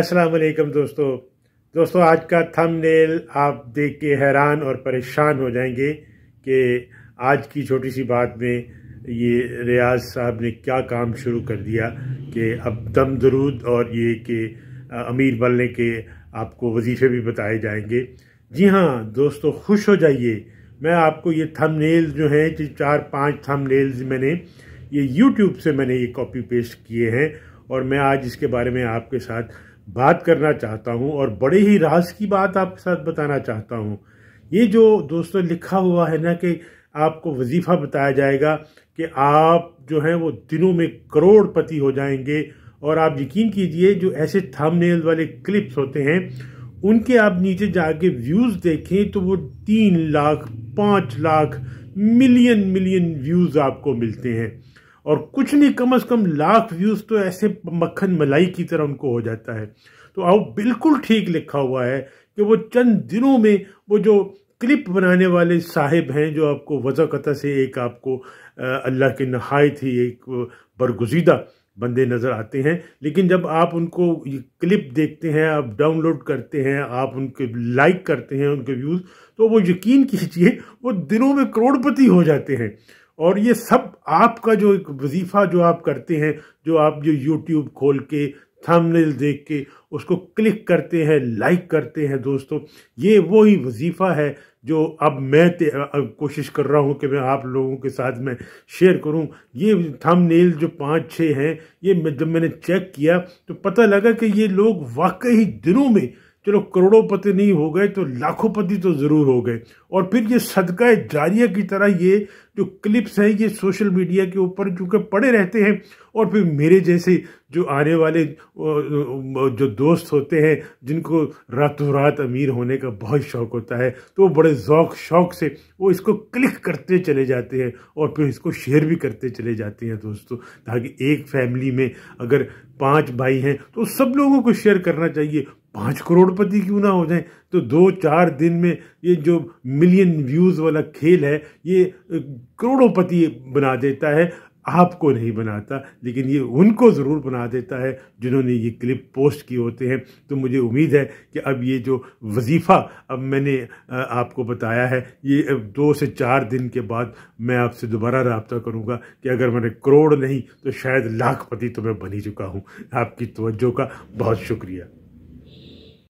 अस्सलाम वालेकुम दोस्तों दोस्तों आज का थंबनेल आप देख के हैरान और परेशान हो जाएंगे कि आज की छोटी सी बात में ये रियाज साहब ने क्या काम शुरू कर दिया कि अब दम दरूद और ये कि अमीर बनने के आपको वजीफ़े भी बताए जाएंगे जी हाँ दोस्तों खुश हो जाइए मैं आपको ये थंबनेल जो हैं चार पांच थंबनेल्स मैंने ये यूट्यूब से मैंने ये कॉपी पेस्ट किए हैं और मैं आज इसके बारे में आपके साथ बात करना चाहता हूँ और बड़े ही राज की बात आपके साथ बताना चाहता हूँ ये जो दोस्तों लिखा हुआ है ना कि आपको वजीफ़ा बताया जाएगा कि आप जो हैं वो दिनों में करोड़पति हो जाएंगे और आप यकीन कीजिए जो ऐसे थंबनेल वाले क्लिप्स होते हैं उनके आप नीचे जाके व्यूज़ देखें तो वो तीन लाख पाँच लाख मिलियन मिलियन व्यूज़ आपको मिलते हैं और कुछ नहीं कम से कम लाख व्यूज़ तो ऐसे मक्खन मलाई की तरह उनको हो जाता है तो आओ बिल्कुल ठीक लिखा हुआ है कि वो चंद दिनों में वो जो क्लिप बनाने वाले साहिब हैं जो आपको वजाकता से एक आपको अल्लाह के नहायत ही एक बरगुजीदा बंदे नज़र आते हैं लेकिन जब आप उनको ये क्लिप देखते हैं आप डाउनलोड करते हैं आप उनके लाइक करते हैं उनके व्यूज़ तो वो यकीन कीजिए वो दिनों में करोड़पति हो जाते हैं और ये सब आपका जो एक वजीफ़ा जो आप करते हैं जो आप जो यूट्यूब खोल के थंबनेल देख के उसको क्लिक करते हैं लाइक करते हैं दोस्तों ये वो ही वजीफ़ा है जो अब मैं अब कोशिश कर रहा हूँ कि मैं आप लोगों के साथ मैं शेयर करूँ ये थंबनेल जो पाँच छः हैं ये जब मैंने चेक किया तो पता लगा कि ये लोग वाकई दिनों में चलो करोड़ों पति नहीं हो गए तो लाखों पति तो ज़रूर हो गए और फिर ये सदका जारिया की तरह ये जो क्लिप्स हैं ये सोशल मीडिया के ऊपर चूँकि पड़े रहते हैं और फिर मेरे जैसे जो आने वाले जो दोस्त होते हैं जिनको रातों रात अमीर होने का बहुत शौक़ होता है तो वो बड़े ज़ौक शौक से वो इसको क्लिक करते चले जाते हैं और फिर इसको शेयर भी करते चले जाते हैं दोस्तों ताकि एक फैमिली में अगर पांच भाई हैं तो सब लोगों को शेयर करना चाहिए पाँच करोड़पति क्यों ना हो जाए तो दो चार दिन में ये जो मिलियन व्यूज़ वाला खेल है ये पति बना देता है आपको नहीं बनाता लेकिन ये उनको ज़रूर बना देता है जिन्होंने ये क्लिप पोस्ट किए होते हैं तो मुझे उम्मीद है कि अब ये जो वजीफ़ा अब मैंने आपको बताया है ये दो से चार दिन के बाद मैं आपसे दोबारा रबता करूँगा कि अगर मैंने करोड़ नहीं तो शायद लाखपति तो मैं बनी चुका हूँ आपकी तवज्जो का बहुत शुक्रिया